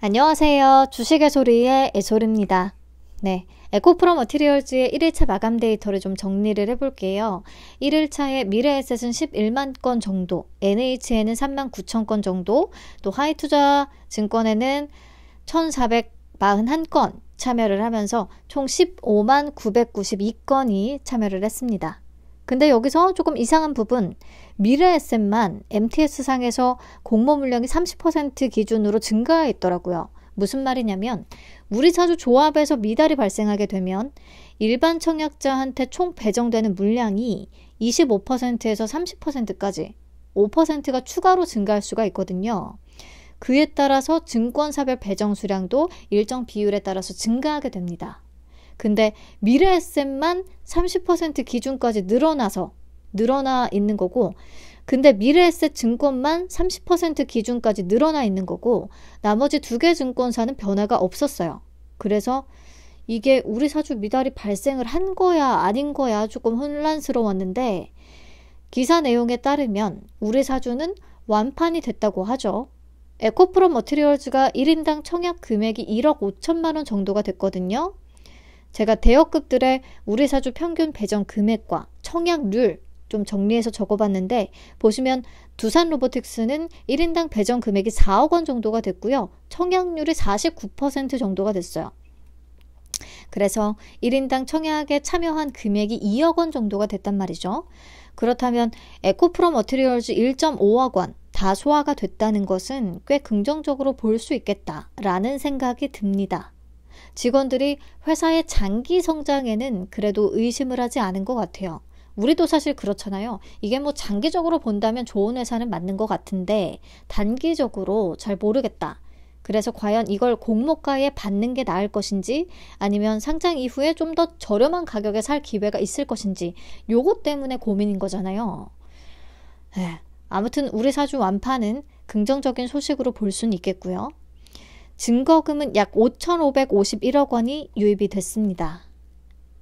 안녕하세요. 주식의 소리의 애솔입니다. 네. 에코프로 머티리얼즈의 1일차 마감 데이터를 좀 정리를 해볼게요. 1일차에 미래에셋은 11만 건 정도, NH에는 3만 9천 건 정도, 또 하이투자 증권에는 1,441건 참여를 하면서 총 15만 992건이 참여를 했습니다. 근데 여기서 조금 이상한 부분, 미래 에셋만 MTS상에서 공모 물량이 30% 기준으로 증가해 있더라고요. 무슨 말이냐면, 우리 사주 조합에서 미달이 발생하게 되면 일반 청약자한테 총 배정되는 물량이 25%에서 30%까지 5%가 추가로 증가할 수가 있거든요. 그에 따라서 증권사별 배정 수량도 일정 비율에 따라서 증가하게 됩니다. 근데 미래에셋만 30% 기준까지 늘어나서 늘어나 있는 거고 근데 미래에셋 증권만 30% 기준까지 늘어나 있는 거고 나머지 두 개 증권사는 변화가 없었어요. 그래서 이게 우리 사주 미달이 발생을 한 거야 아닌 거야 조금 혼란스러웠는데 기사 내용에 따르면 우리 사주는 완판이 됐다고 하죠. 에코프로 머티리얼즈가 1인당 청약 금액이 1억 5천만 원 정도가 됐거든요. 제가 대여급들의 우리 사주 평균 배정 금액과 청약률 좀 정리해서 적어봤는데 보시면 두산 로보틱스는 1인당 배정 금액이 4억 원 정도가 됐고요. 청약률이 49% 정도가 됐어요. 그래서 1인당 청약에 참여한 금액이 2억 원 정도가 됐단 말이죠. 그렇다면 에코프롬 어트리얼즈 1.5억 원, 다 소화가 됐다는 것은 꽤 긍정적으로 볼 수 있겠다라는 생각이 듭니다. 직원들이 회사의 장기 성장에는 그래도 의심을 하지 않은 것 같아요. 우리도 사실 그렇잖아요. 이게 뭐 장기적으로 본다면 좋은 회사는 맞는 것 같은데 단기적으로 잘 모르겠다. 그래서 과연 이걸 공모가에 받는 게 나을 것인지 아니면 상장 이후에 좀 더 저렴한 가격에 살 기회가 있을 것인지 요것 때문에 고민인 거잖아요. 에, 예, 아무튼 우리 사주 완판은 긍정적인 소식으로 볼 수는 있겠고요. 증거금은 약 5,551억 원이 유입이 됐습니다.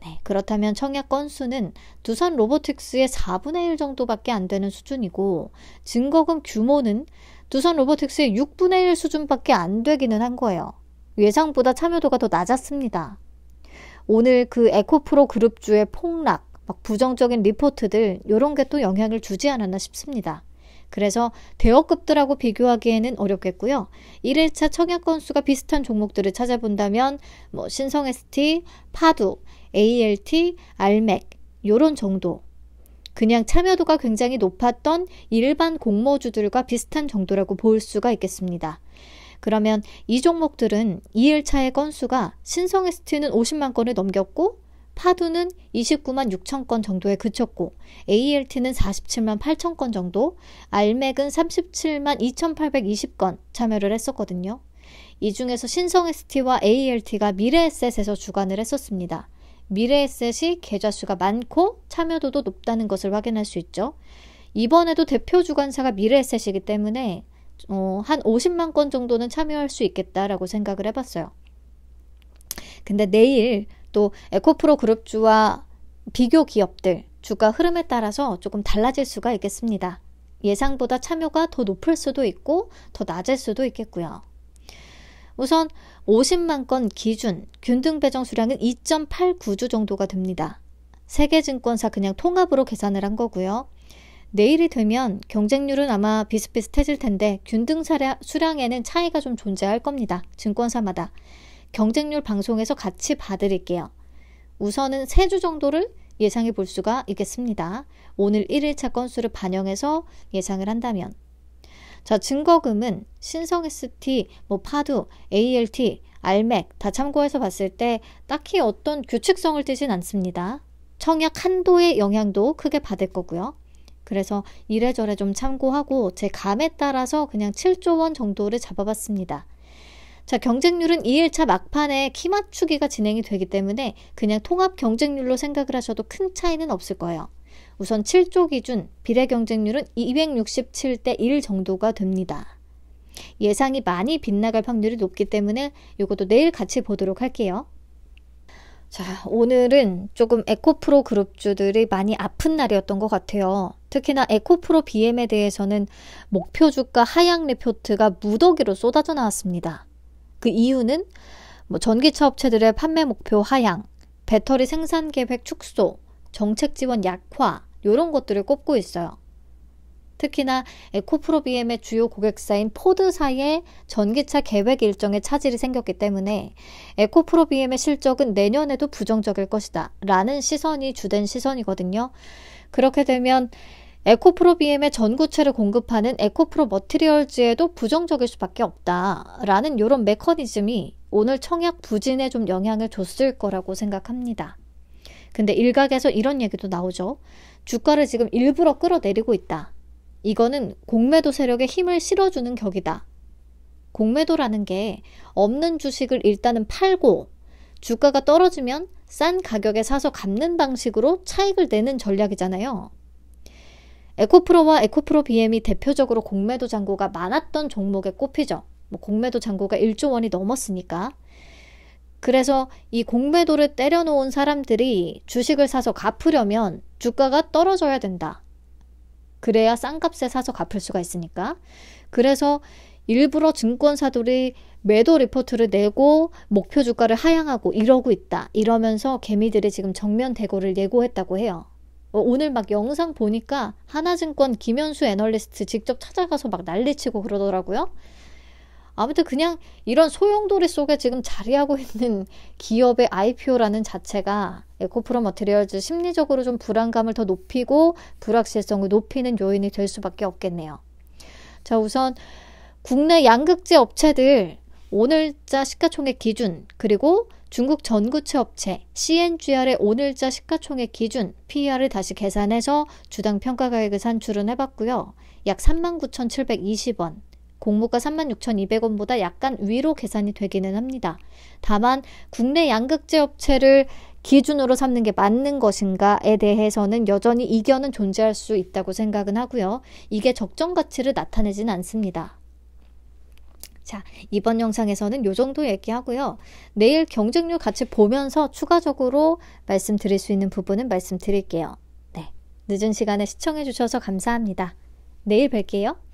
네, 그렇다면 청약 건수는 두산 로보틱스의 4분의 1 정도밖에 안 되는 수준이고 증거금 규모는 두산 로보틱스의 6분의 1 수준밖에 안 되기는 한 거예요. 예상보다 참여도가 더 낮았습니다. 오늘 그 에코프로 그룹주의 폭락, 막 부정적인 리포트들 이런 게 또 영향을 주지 않았나 싶습니다. 그래서 대여급들하고 비교하기에는 어렵겠고요. 1일차 청약 건수가 비슷한 종목들을 찾아본다면 뭐 신성 ST, 파두, ALT, 알맥 요런 정도 그냥 참여도가 굉장히 높았던 일반 공모주들과 비슷한 정도라고 볼 수가 있겠습니다. 그러면 이 종목들은 2일차의 건수가 신성 ST는 50만 건을 넘겼고 파두는 29만 6천 건 정도에 그쳤고 ALT는 47만 8천 건 정도, 알맥은 37만 2,820건 참여를 했었거든요. 이 중에서 신성 ST와 ALT가 미래에셋에서 주관을 했었습니다. 미래에셋이 계좌수가 많고 참여도도 높다는 것을 확인할 수 있죠. 이번에도 대표 주관사가 미래에셋이기 때문에 어, 한 50만 건 정도는 참여할 수 있겠다라고 생각을 해봤어요. 근데 내일 또 에코프로 그룹주와 비교 기업들 주가 흐름에 따라서 조금 달라질 수가 있겠습니다. 예상보다 참여가 더 높을 수도 있고 더 낮을 수도 있겠고요. 우선 50만 건 기준 균등 배정 수량은 2.89주 정도가 됩니다. 세계 증권사 그냥 통합으로 계산을 한 거고요. 내일이 되면 경쟁률은 아마 비슷비슷해질 텐데 균등 수량에는 차이가 좀 존재할 겁니다. 증권사마다. 경쟁률 방송에서 같이 봐드릴게요. 우선은 세 주 정도를 예상해 볼 수가 있겠습니다. 오늘 1일차 건수를 반영해서 예상을 한다면. 자, 증거금은 신성 ST, 뭐 파두, ALT, 알맥 다 참고해서 봤을 때 딱히 어떤 규칙성을 띄진 않습니다. 청약 한도의 영향도 크게 받을 거고요. 그래서 이래저래 좀 참고하고 제 감에 따라서 그냥 7조 원 정도를 잡아봤습니다. 자, 경쟁률은 2일차 막판에 키 맞추기가 진행이 되기 때문에 그냥 통합 경쟁률로 생각을 하셔도 큰 차이는 없을 거예요. 우선 7조 기준 비례 경쟁률은 267대 1 정도가 됩니다. 예상이 많이 빗나갈 확률이 높기 때문에 이것도 내일 같이 보도록 할게요. 자, 오늘은 조금 에코프로 그룹주들이 많이 아픈 날이었던 것 같아요. 특히나 에코프로 BM에 대해서는 목표 주가 하향 리포트가 무더기로 쏟아져 나왔습니다. 그 이유는 뭐 전기차 업체들의 판매 목표 하향, 배터리 생산 계획 축소, 정책 지원 약화, 이런 것들을 꼽고 있어요. 특히나 에코프로 BM의 주요 고객사인 포드사의 전기차 계획 일정에 차질이 생겼기 때문에 에코프로 BM의 실적은 내년에도 부정적일 것이다. 라는 시선이 주된 시선이거든요. 그렇게 되면 에코프로 BM의 전구체를 공급하는 에코프로 머티리얼즈에도 부정적일 수밖에 없다라는 이런 메커니즘이 오늘 청약 부진에 좀 영향을 줬을 거라고 생각합니다. 근데 일각에서 이런 얘기도 나오죠. 주가를 지금 일부러 끌어내리고 있다. 이거는 공매도 세력의 힘을 실어주는 격이다. 공매도라는 게 없는 주식을 일단은 팔고 주가가 떨어지면 싼 가격에 사서 갚는 방식으로 차익을 내는 전략이잖아요. 에코프로와 에코프로 BM이 대표적으로 공매도 잔고가 많았던 종목에 꼽히죠. 뭐 공매도 잔고가 1조 원이 넘었으니까. 그래서 이 공매도를 때려놓은 사람들이 주식을 사서 갚으려면 주가가 떨어져야 된다. 그래야 싼 값에 사서 갚을 수가 있으니까. 그래서 일부러 증권사들이 매도 리포트를 내고 목표 주가를 하향하고 이러고 있다. 이러면서 개미들이 지금 정면 대고를 예고했다고 해요. 어, 오늘 막 영상 보니까 하나증권 김현수 애널리스트 직접 찾아가서 막 난리치고 그러더라고요. 아무튼 그냥 이런 소용돌이 속에 지금 자리하고 있는 기업의 IPO라는 자체가 에코프로 머트리얼즈 심리적으로 좀 불안감을 더 높이고 불확실성을 높이는 요인이 될 수밖에 없겠네요. 자, 우선 국내 양극재 업체들 오늘자 시가총액 기준 그리고 중국 전구체 업체 CNGR의 오늘자 시가총액 기준 PER을 다시 계산해서 주당 평가가액을 산출은 해봤고요. 약 39,720원, 공모가 36,200원보다 약간 위로 계산이 되기는 합니다. 다만 국내 양극재 업체를 기준으로 삼는 게 맞는 것인가에 대해서는 여전히 이견은 존재할 수 있다고 생각은 하고요. 이게 적정 가치를 나타내진 않습니다. 자, 이번 영상에서는 요 정도 얘기하고요. 내일 경쟁률 같이 보면서 추가적으로 말씀드릴 수 있는 부분은 말씀드릴게요. 네. 늦은 시간에 시청해주셔서 감사합니다. 내일 뵐게요.